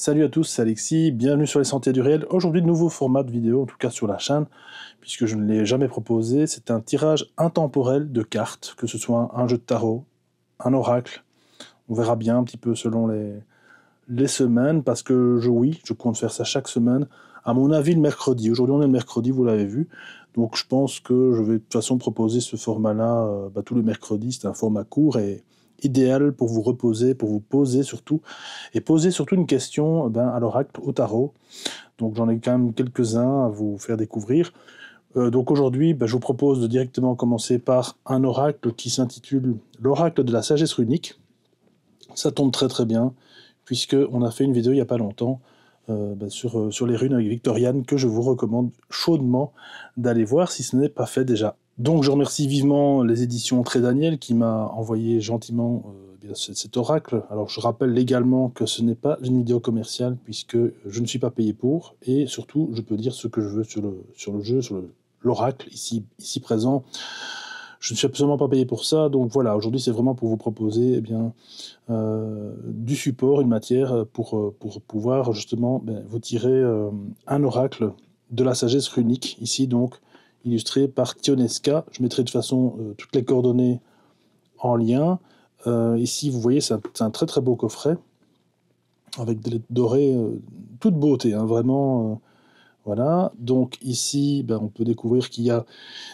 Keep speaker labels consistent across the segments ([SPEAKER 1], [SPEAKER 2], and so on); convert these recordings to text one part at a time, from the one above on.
[SPEAKER 1] Salut à tous, c'est Alexis, bienvenue sur les Santés du Réel. Aujourd'hui, nouveau format de vidéo, en tout cas sur la chaîne, puisque je ne l'ai jamais proposé. C'est un tirage intemporel de cartes, que ce soit un jeu de tarot, un oracle. On verra bien un petit peu selon les, les semaines, parce que je, oui, je compte faire ça chaque semaine. À mon avis, le mercredi. Aujourd'hui, on est le mercredi, vous l'avez vu. Donc, je pense que je vais de toute façon proposer ce format-là euh, bah, tous les mercredis. C'est un format court et idéal pour vous reposer, pour vous poser surtout, et poser surtout une question eh ben, à l'oracle, au tarot. Donc j'en ai quand même quelques-uns à vous faire découvrir. Euh, donc aujourd'hui, ben, je vous propose de directement commencer par un oracle qui s'intitule l'oracle de la sagesse runique. Ça tombe très très bien, puisque on a fait une vidéo il n'y a pas longtemps euh, ben, sur, euh, sur les runes avec Victoriane que je vous recommande chaudement d'aller voir si ce n'est pas fait déjà. Donc je remercie vivement les éditions Très Daniel qui m'a envoyé gentiment euh, eh cet oracle. Alors je rappelle légalement que ce n'est pas une vidéo commerciale puisque je ne suis pas payé pour et surtout je peux dire ce que je veux sur le, sur le jeu, sur l'oracle ici, ici présent. Je ne suis absolument pas payé pour ça, donc voilà, aujourd'hui c'est vraiment pour vous proposer eh bien, euh, du support, une matière pour, pour pouvoir justement ben, vous tirer euh, un oracle de la sagesse runique, ici donc illustré par Tionesca. Je mettrai de toute façon euh, toutes les coordonnées en lien. Euh, ici, vous voyez, c'est un, très très beau coffret avec des lettres dorées, euh, toute beauté, hein, vraiment. voilà. Donc ici, ben, on peut découvrir qu'il y a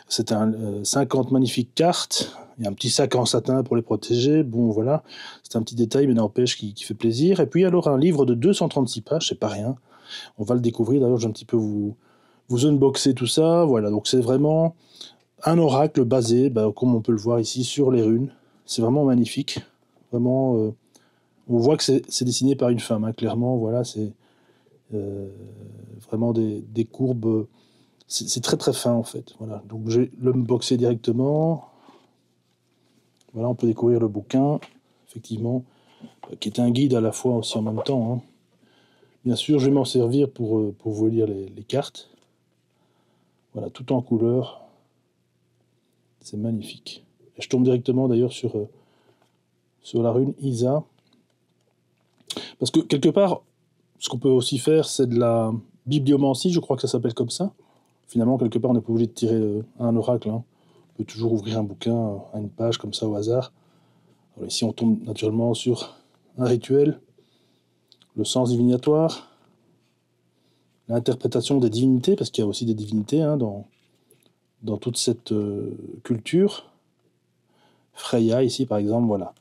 [SPEAKER 1] c'est un, 50 magnifiques cartes. Il y a un petit sac en satin pour les protéger. Bon, voilà. C'est un petit détail, mais n'empêche qui, fait plaisir. Et puis alors un livre de 236 pages, c'est pas rien. On va le découvrir. D'ailleurs, je vais un petit peu vous, vous unboxez tout ça, voilà, donc c'est vraiment un oracle basé, bah, comme on peut le voir ici, sur les runes. C'est vraiment magnifique, vraiment, euh, on voit que c'est dessiné par une femme, hein. clairement, voilà, c'est euh, vraiment des, courbes, c'est très très fin en fait, voilà, donc j'ai l'unboxé directement, voilà, on peut découvrir le bouquin, effectivement, euh, qui est un guide à la fois aussi en même temps, hein. Bien sûr, je vais m'en servir pour, vous lire les cartes. Voilà, tout en couleur. C'est magnifique. je tombe directement d'ailleurs sur, euh, sur la rune Isa. Parce que quelque part, ce qu'on peut aussi faire, c'est de la bibliomancie, je crois que ça s'appelle comme ça. Finalement, quelque part, on n'est pas obligé de tirer euh, un oracle. Hein. On peut toujours ouvrir un bouquin à euh, une page comme ça au hasard. ici, on tombe naturellement sur un rituel, le sens divinatoire, l'interprétation des divinités, parce qu'il y a aussi des divinités hein, dans, dans toute cette euh, culture. Freya, ici par exemple, voilà.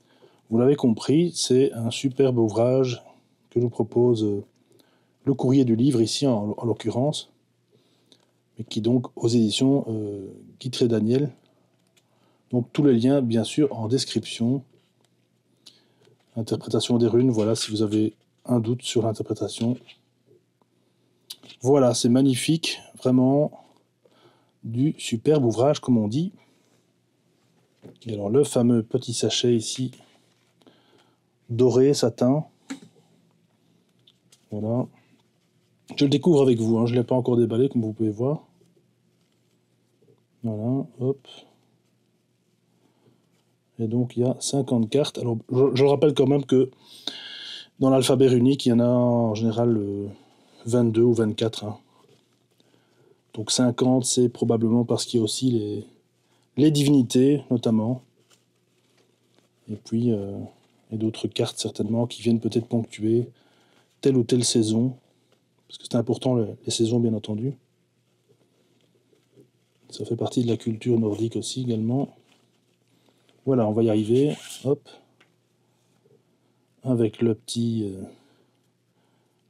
[SPEAKER 1] Vous l'avez compris, c'est un superbe ouvrage que nous propose euh, le courrier du livre, ici en, l'occurrence, mais qui donc aux éditions euh, Daniel. Donc tous les liens, bien sûr, en description. Interprétation des runes, voilà, si vous avez un doute sur l'interprétation, voilà, c'est magnifique, vraiment du superbe ouvrage, comme on dit. Et alors le fameux petit sachet ici, doré, satin. Voilà. Je le découvre avec vous, hein, je ne l'ai pas encore déballé comme vous pouvez voir. Voilà, hop. Et donc il y a 50 cartes. Alors je, rappelle quand même que dans l'alphabet runique, il y en a en général... Euh, 22 ou 24. Hein. Donc 50, c'est probablement parce qu'il y a aussi les, les divinités, notamment. Et puis, euh, et d'autres cartes, certainement, qui viennent peut-être ponctuer telle ou telle saison. Parce que c'est important, les, saisons, bien entendu. Ça fait partie de la culture nordique aussi, également. Voilà, on va y arriver. Hop. Avec le petit... Euh,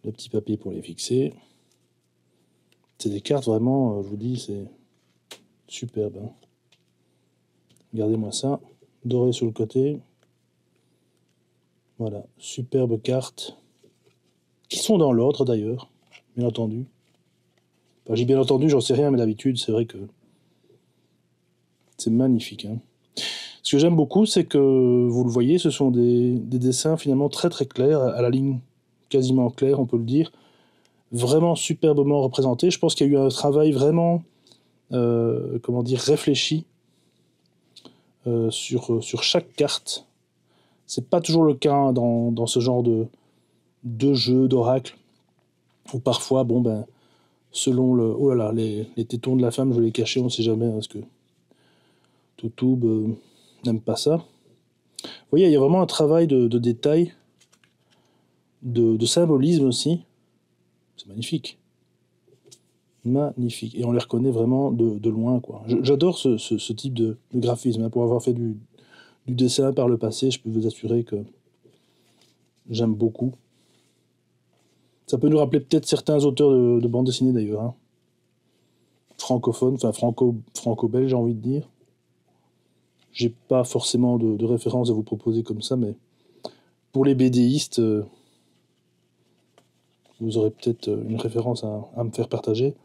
[SPEAKER 1] le petit papier pour les fixer. C'est des cartes vraiment, euh, je vous dis, c'est superbe. Hein. Regardez-moi ça, doré sur le côté. Voilà, superbe cartes qui sont dans l'ordre d'ailleurs, bien entendu. j'ai bien entendu, j'en sais rien, mais d'habitude, c'est vrai que c'est magnifique. Hein. Ce que j'aime beaucoup, c'est que vous le voyez, ce sont des, des, dessins finalement très très clairs à la ligne quasiment clair, on peut le dire. Vraiment superbement représenté. Je pense qu'il y a eu un travail vraiment, euh, comment dire, réfléchi euh, sur, euh, sur chaque carte. C'est pas toujours le cas hein, dans, ce genre de, de jeu, d'oracle, Ou parfois, bon ben, selon le. Oh là là, les, tétons de la femme, je les cacher, on sait jamais, hein, parce que Toutoube n'aime pas ça. Vous voyez, il y a vraiment un travail de, de détail de, symbolisme aussi. C'est magnifique. Magnifique. Et on les reconnaît vraiment de, loin. quoi. J'adore ce, type de, graphisme. Hein. Pour avoir fait du, dessin par le passé, je peux vous assurer que j'aime beaucoup. Ça peut nous rappeler peut-être certains auteurs de, de bande dessinée d'ailleurs. Hein. Francophones, Francophone, enfin franco, franco-belge, j'ai envie de dire. J'ai pas forcément de, références référence à vous proposer comme ça, mais pour les BDistes. Euh, vous aurez peut-être euh, une référence à, me faire partager.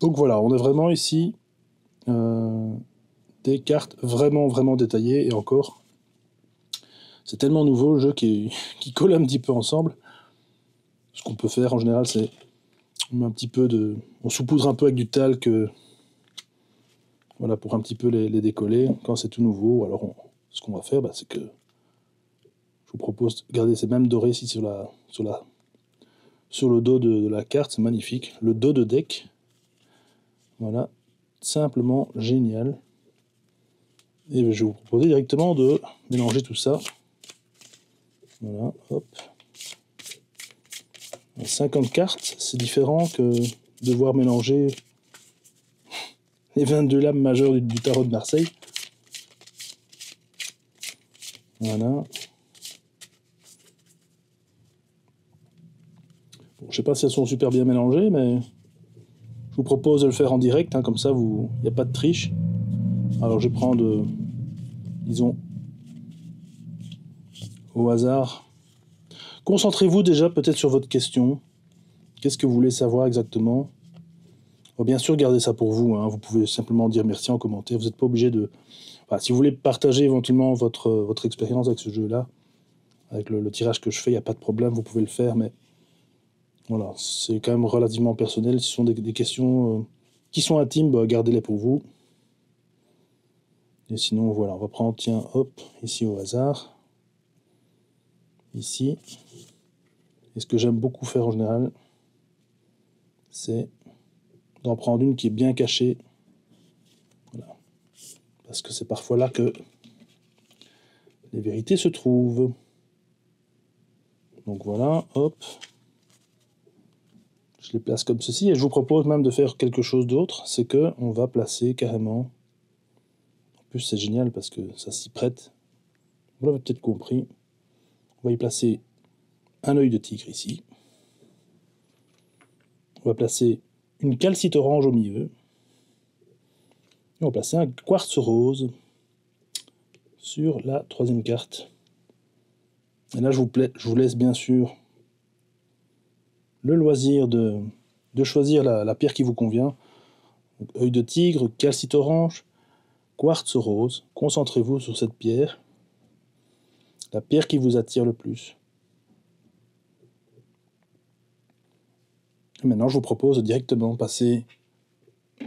[SPEAKER 1] Donc voilà, on a vraiment ici euh, des cartes vraiment, vraiment détaillées, et encore, c'est tellement nouveau le jeu qui, qui, colle un petit peu ensemble. Ce qu'on peut faire en général, c'est un petit peu de, on saupoudre un peu avec du talc, euh, voilà pour un petit peu les, décoller quand c'est tout nouveau. Alors ce qu'on va faire, bah, c'est que je vous propose de garder ces mêmes dorés ici sur la, sur la sur le dos de, la carte, c'est magnifique. Le dos de deck, voilà, simplement génial. Et ben, je vais vous proposer directement de mélanger tout ça. Voilà, hop. 50 cartes, c'est différent que devoir mélanger les 22 lames majeures du, du tarot de Marseille. Voilà, Je sais pas si elles sont super bien mélangées, mais je vous propose de le faire en direct, hein, comme ça, il n'y a pas de triche. Alors je prends de, disons, au hasard. Concentrez-vous déjà peut-être sur votre question. Qu'est-ce que vous voulez savoir exactement oh, Bien sûr, gardez ça pour vous. Hein. Vous pouvez simplement dire merci en commentaire. Vous n'êtes pas obligé de... si vous voulez partager éventuellement votre, votre expérience avec ce jeu-là, avec le, le tirage que je fais, il n'y a pas de problème, vous pouvez le faire, mais voilà, c'est quand même relativement personnel. Si ce sont des, questions euh, qui sont intimes, bah, gardez-les pour vous. Et sinon, voilà, on va prendre, tiens, hop, ici au hasard. Ici. Et ce que j'aime beaucoup faire en général, c'est d'en prendre une qui est bien cachée. Voilà. Parce que c'est parfois là que les vérités se trouvent. Donc voilà, hop. Je les place comme ceci et je vous propose même de faire quelque chose d'autre, c'est que on va placer carrément. En plus c'est génial parce que ça s'y prête. Vous l'avez peut-être compris. On va y placer un œil de tigre ici. On va placer une calcite orange au milieu. Et on va placer un quartz rose sur la troisième carte. Et là, je vous, je vous laisse bien sûr le loisir de, de choisir la, pierre qui vous convient. œil de tigre, calcite orange, quartz rose. Concentrez-vous sur cette pierre, la pierre qui vous attire le plus. maintenant, je vous propose de directement passer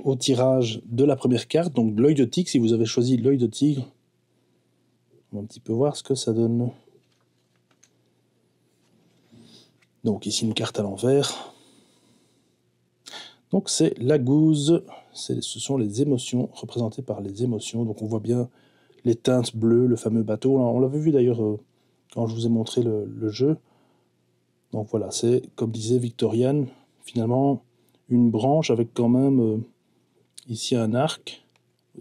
[SPEAKER 1] au tirage de la première carte, donc l'œil de tigre, si vous avez choisi l'œil de tigre. On va un petit peu voir ce que ça donne. Donc ici une carte à l'envers. Donc c'est la gouze, ce sont les émotions, représentées par les émotions. Donc on voit bien les teintes bleues, le fameux bateau. On l'avait vu d'ailleurs euh, quand je vous ai montré le, jeu. Donc voilà, c'est comme disait Victoriane, finalement une branche avec quand même euh, ici un arc.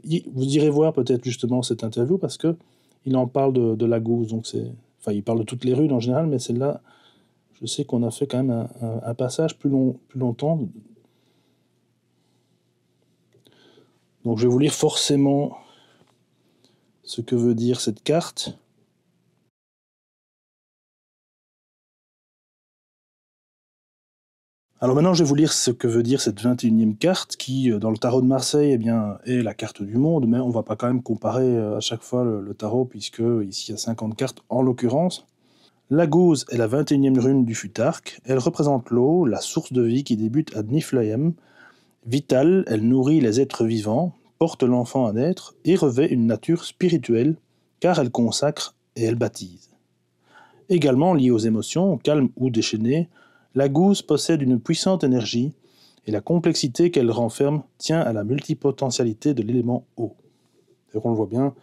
[SPEAKER 1] Vous irez voir peut-être justement cette interview parce que il en parle de, la gouze, donc c'est, enfin il parle de toutes les rues en général, mais celle-là je sais qu'on a fait quand même un, passage plus, long, plus longtemps. Donc je vais vous lire forcément ce que veut dire cette carte. Alors maintenant, je vais vous lire ce que veut dire cette 21e carte qui, euh, dans le tarot de Marseille, eh bien, est la carte du monde, mais on ne va pas quand même comparer euh, à chaque fois le, le tarot puisque ici il y a 50 cartes en l'occurrence. La gouse est la 21e rune du Futark. Elle représente l'eau, la source de vie qui débute à Niflheim. Vitale, elle nourrit les êtres vivants, porte l'enfant à naître et revêt une nature spirituelle car elle consacre et elle baptise. Également liée aux émotions, calme ou déchaînée, la gouse possède une puissante énergie et la complexité qu'elle renferme tient à la multipotentialité de l'élément eau. Et on le voit bien,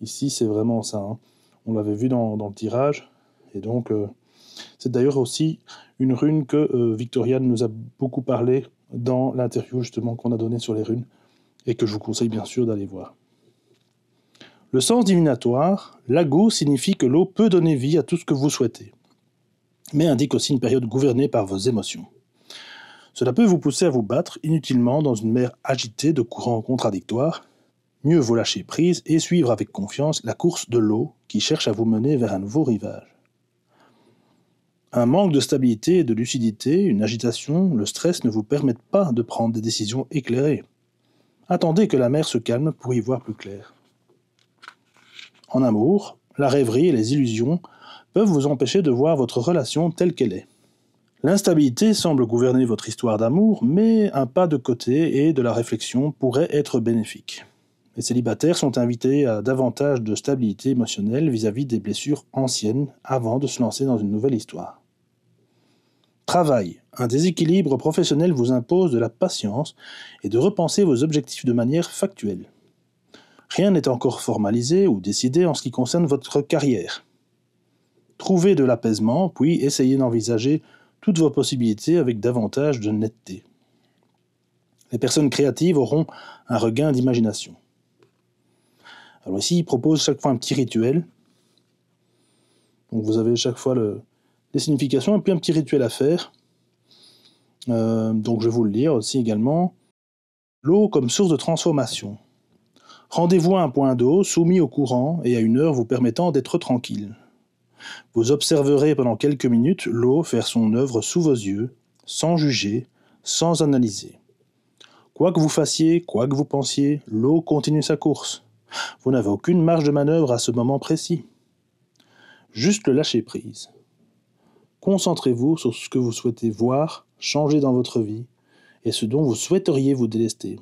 [SPEAKER 1] ici c'est vraiment ça. Hein. On l'avait vu dans le tirage, et donc, euh, c'est d'ailleurs aussi une rune que euh, Victoria nous a beaucoup parlé dans l'interview justement qu'on a donnée sur les runes et que je vous conseille bien sûr d'aller voir. Le sens divinatoire, l'ago signifie que l'eau peut donner vie à tout ce que vous souhaitez, mais indique aussi une période gouvernée par vos émotions. Cela peut vous pousser à vous battre inutilement dans une mer agitée de courants contradictoires. Mieux vous lâcher prise et suivre avec confiance la course de l'eau qui cherche à vous mener vers un nouveau rivage. Un manque de stabilité et de lucidité, une agitation, le stress ne vous permettent pas de prendre des décisions éclairées. Attendez que la mer se calme pour y voir plus clair. En amour, la rêverie et les illusions peuvent vous empêcher de voir votre relation telle qu'elle est. L'instabilité semble gouverner votre histoire d'amour, mais un pas de côté et de la réflexion pourrait être bénéfique. Les célibataires sont invités à davantage de stabilité émotionnelle vis à -vis des blessures anciennes avant de se lancer dans une nouvelle histoire. Travail. Un déséquilibre professionnel vous impose de la patience et de repenser vos objectifs de manière factuelle. Rien n'est encore formalisé ou décidé en ce qui concerne votre carrière. Trouvez de l'apaisement, puis essayez d'envisager toutes vos possibilités avec davantage de netteté. Les personnes créatives auront un regain d'imagination. Alors ici, il propose chaque fois un petit rituel. Donc vous avez chaque fois le, des significations et puis un petit rituel à faire. Euh, donc je vais vous le lire aussi également. L'eau comme source de transformation. Rendez-vous à un point d'eau soumis au courant et à une heure vous permettant d'être tranquille. Vous observerez pendant quelques minutes l'eau faire son œuvre sous vos yeux, sans juger, sans analyser. Quoi que vous fassiez, quoi que vous pensiez, l'eau continue sa course. Vous n'avez aucune marge de manœuvre à ce moment précis. Juste le lâcher prise. Concentrez-vous sur ce que vous souhaitez voir, changer dans votre vie, et ce dont vous souhaiteriez vous délester.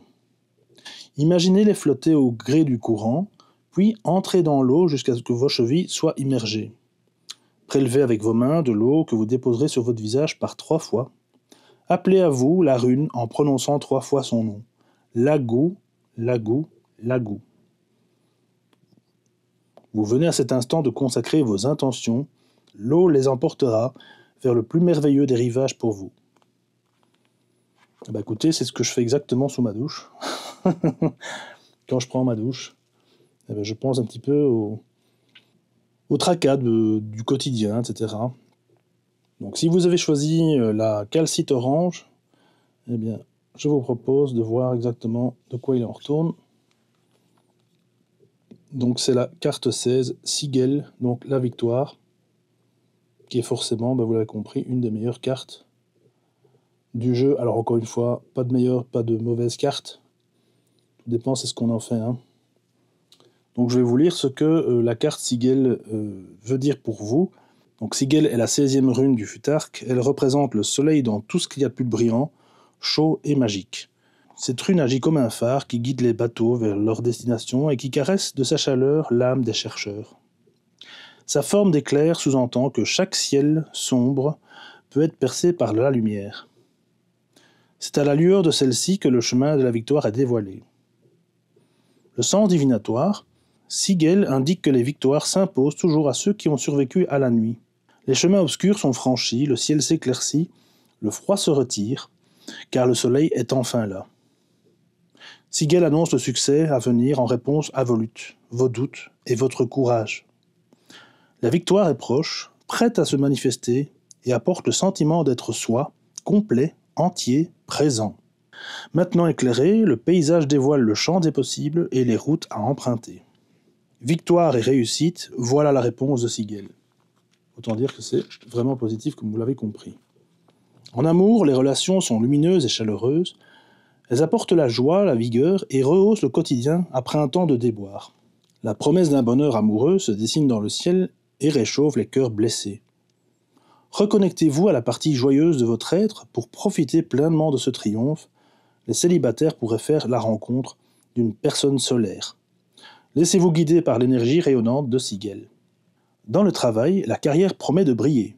[SPEAKER 1] Imaginez-les flotter au gré du courant, puis entrez dans l'eau jusqu'à ce que vos chevilles soient immergées. Prélevez avec vos mains de l'eau que vous déposerez sur votre visage par trois fois. Appelez à vous la rune en prononçant trois fois son nom. Lagou, Lagou, Lagou. Vous venez à cet instant de consacrer vos intentions L'eau les emportera vers le plus merveilleux des rivages pour vous. Eh ben, écoutez, c'est ce que je fais exactement sous ma douche. Quand je prends ma douche, eh ben, je pense un petit peu au, tracas du quotidien, etc. Donc si vous avez choisi euh, la calcite orange, eh bien, je vous propose de voir exactement de quoi il en retourne. Donc c'est la carte 16, Sigel, donc la victoire qui est forcément, bah, vous l'avez compris, une des meilleures cartes du jeu. Alors encore une fois, pas de meilleure, pas de mauvaise carte. Tout dépend, c'est ce qu'on en fait. Hein. Donc je vais vous lire ce que euh, la carte Sigel euh, veut dire pour vous. Donc Sigel est la 16e rune du Futark. Elle représente le soleil dans tout ce qu'il y a de plus brillant, chaud et magique. Cette rune agit comme un phare qui guide les bateaux vers leur destination et qui caresse de sa chaleur l'âme des chercheurs. Sa forme d'éclair sous-entend que chaque ciel sombre peut être percé par la lumière. C'est à la lueur de celle-ci que le chemin de la victoire est dévoilé. Le sens divinatoire, Sigel indique que les victoires s'imposent toujours à ceux qui ont survécu à la nuit. Les chemins obscurs sont franchis, le ciel s'éclaircit, le froid se retire, car le soleil est enfin là. Sigel annonce le succès à venir en réponse à vos luttes, vos doutes et votre courage. La victoire est proche, prête à se manifester et apporte le sentiment d'être soi, complet, entier, présent. Maintenant éclairé, le paysage dévoile le champ des possibles et les routes à emprunter. Victoire et réussite, voilà la réponse de Sigel. Autant dire que c'est vraiment positif comme vous l'avez compris. En amour, les relations sont lumineuses et chaleureuses. Elles apportent la joie, la vigueur et rehaussent le quotidien après un temps de déboire. La promesse d'un bonheur amoureux se dessine dans le ciel et réchauffe les cœurs blessés. Reconnectez-vous à la partie joyeuse de votre être pour profiter pleinement de ce triomphe. Les célibataires pourraient faire la rencontre d'une personne solaire. Laissez-vous guider par l'énergie rayonnante de Sigel. Dans le travail, la carrière promet de briller.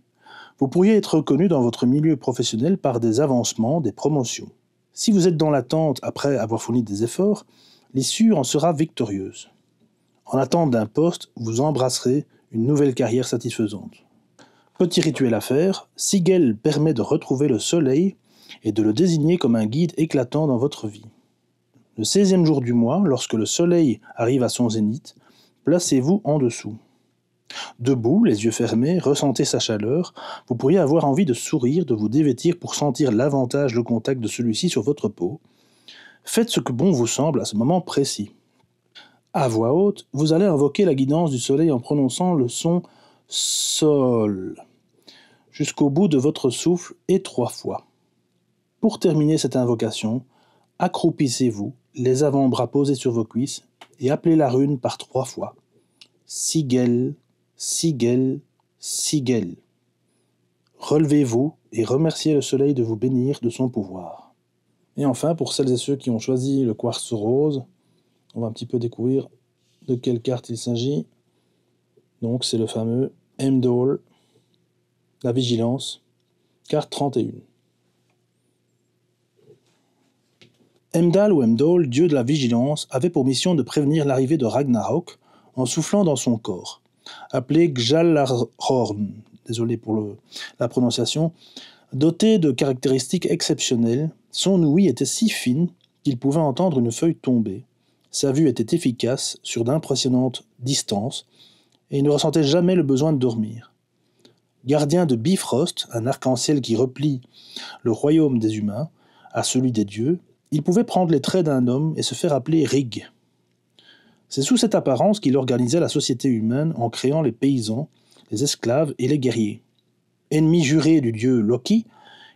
[SPEAKER 1] Vous pourriez être reconnu dans votre milieu professionnel par des avancements, des promotions. Si vous êtes dans l'attente après avoir fourni des efforts, l'issue en sera victorieuse. En attente d'un poste, vous embrasserez une nouvelle carrière satisfaisante. Petit rituel à faire, Sigel permet de retrouver le soleil et de le désigner comme un guide éclatant dans votre vie. Le 16e jour du mois, lorsque le soleil arrive à son zénith, placez-vous en dessous. Debout, les yeux fermés, ressentez sa chaleur, vous pourriez avoir envie de sourire, de vous dévêtir pour sentir l'avantage le contact de celui-ci sur votre peau. Faites ce que bon vous semble à ce moment précis. À voix haute, vous allez invoquer la guidance du soleil en prononçant le son Sol jusqu'au bout de votre souffle et trois fois. Pour terminer cette invocation, accroupissez-vous, les avant-bras posés sur vos cuisses, et appelez la rune par trois fois. Sigel, Sigel, Sigel. Relevez-vous et remerciez le soleil de vous bénir de son pouvoir. Et enfin, pour celles et ceux qui ont choisi le quartz rose, on va un petit peu découvrir de quelle carte il s'agit. Donc c'est le fameux Emdol, la vigilance, carte 31. Emdal ou Emdol, dieu de la vigilance, avait pour mission de prévenir l'arrivée de Ragnarok en soufflant dans son corps. Appelé Gjallarhorn, désolé pour la prononciation, doté de caractéristiques exceptionnelles, son ouïe était si fine qu'il pouvait entendre une feuille tomber. Sa vue était efficace sur d'impressionnantes distances et il ne ressentait jamais le besoin de dormir. Gardien de Bifrost, un arc-en-ciel qui replie le royaume des humains à celui des dieux, il pouvait prendre les traits d'un homme et se faire appeler Rig. C'est sous cette apparence qu'il organisait la société humaine en créant les paysans, les esclaves et les guerriers. Ennemis jurés du dieu Loki,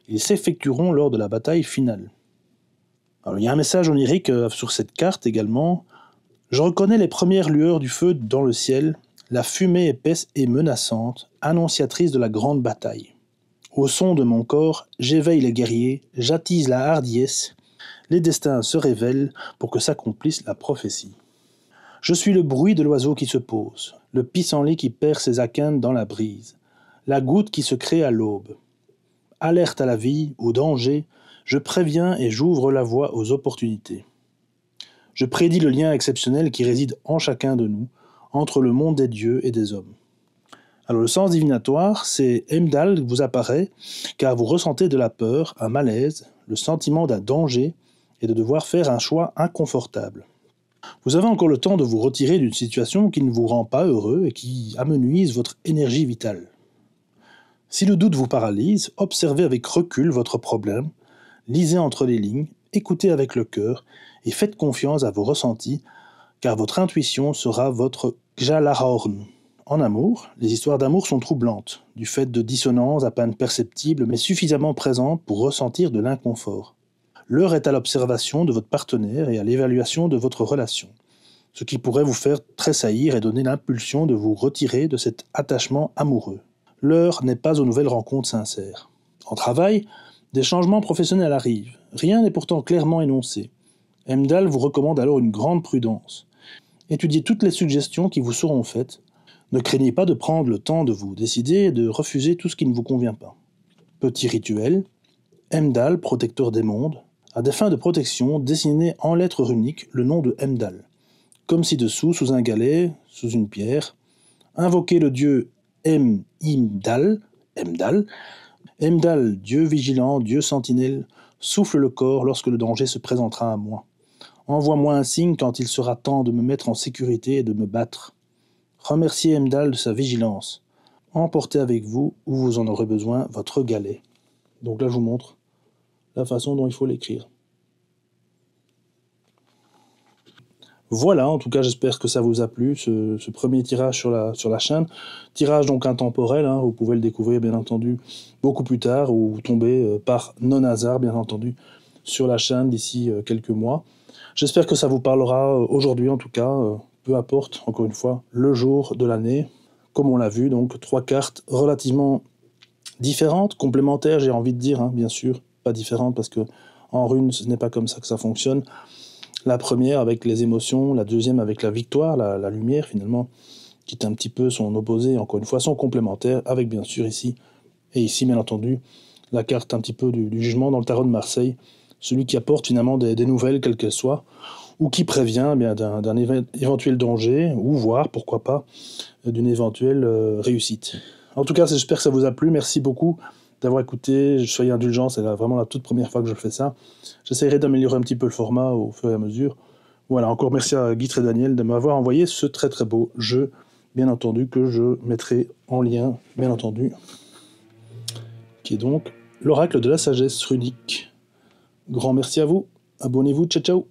[SPEAKER 1] ils s'effectueront lors de la bataille finale il y a un message onirique euh, sur cette carte également. Je reconnais les premières lueurs du feu dans le ciel, la fumée épaisse et menaçante, annonciatrice de la grande bataille. Au son de mon corps, j'éveille les guerriers, j'attise la hardiesse, les destins se révèlent pour que s'accomplisse la prophétie. Je suis le bruit de l'oiseau qui se pose, le pissenlit qui perd ses aquines dans la brise, la goutte qui se crée à l'aube. Alerte à la vie, au danger, je préviens et j'ouvre la voie aux opportunités. Je prédis le lien exceptionnel qui réside en chacun de nous entre le monde des dieux et des hommes. Alors le sens divinatoire, c'est qui vous apparaît car vous ressentez de la peur, un malaise, le sentiment d'un danger et de devoir faire un choix inconfortable. Vous avez encore le temps de vous retirer d'une situation qui ne vous rend pas heureux et qui amenuise votre énergie vitale. Si le doute vous paralyse, observez avec recul votre problème lisez entre les lignes, écoutez avec le cœur et faites confiance à vos ressentis, car votre intuition sera votre kjalahorn. En amour, les histoires d'amour sont troublantes, du fait de dissonances à peine perceptibles mais suffisamment présentes pour ressentir de l'inconfort. L'heure est à l'observation de votre partenaire et à l'évaluation de votre relation, ce qui pourrait vous faire tressaillir et donner l'impulsion de vous retirer de cet attachement amoureux. L'heure n'est pas aux nouvelles rencontres sincères. En travail, des changements professionnels arrivent. Rien n'est pourtant clairement énoncé. Mdal vous recommande alors une grande prudence. Étudiez toutes les suggestions qui vous seront faites. Ne craignez pas de prendre le temps de vous décider et de refuser tout ce qui ne vous convient pas. Petit rituel. mdal protecteur des mondes. À des fins de protection, dessinez en lettres runiques le nom de Mdal. Comme ci-dessous, sous un galet, sous une pierre. Invoquez le dieu Hem-Imdal, « Emdal, dieu vigilant, dieu sentinelle, souffle le corps lorsque le danger se présentera à moi. Envoie-moi un signe quand il sera temps de me mettre en sécurité et de me battre. Remerciez Emdal de sa vigilance. Emportez avec vous, où vous en aurez besoin, votre galet. Donc là, je vous montre la façon dont il faut l'écrire. Voilà, en tout cas, j'espère que ça vous a plu, ce, premier tirage sur la, sur la chaîne. Tirage donc intemporel, hein, vous pouvez le découvrir bien entendu beaucoup plus tard ou tomber euh, par non-hasard, bien entendu, sur la chaîne d'ici euh, quelques mois. J'espère que ça vous parlera euh, aujourd'hui, en tout cas, peu importe, encore une fois, le jour de l'année. Comme on l'a vu, donc trois cartes relativement différentes, complémentaires, j'ai envie de dire, hein, bien sûr, pas différentes parce que en rune, ce n'est pas comme ça que ça fonctionne. La première avec les émotions, la deuxième avec la victoire, la, lumière finalement, qui est un petit peu son opposé, encore une fois, son complémentaire, avec bien sûr ici, et ici bien entendu, la carte un petit peu du, jugement dans le tarot de Marseille, celui qui apporte finalement des, nouvelles, quelles qu'elles soient, ou qui prévient eh bien d'un éventuel danger, ou voire, pourquoi pas, euh, d'une éventuelle euh, réussite. En tout cas, j'espère que ça vous a plu. Merci beaucoup d'avoir écouté. Soyez indulgents, c'est vraiment la toute première fois que je fais ça. J'essaierai d'améliorer un petit peu le format au fur et à mesure. Voilà, encore merci à Guy et Daniel de m'avoir envoyé ce très très beau jeu, bien entendu, que je mettrai en lien, bien entendu, qui est donc l'oracle de la sagesse runique. Grand merci à vous, abonnez-vous, ciao ciao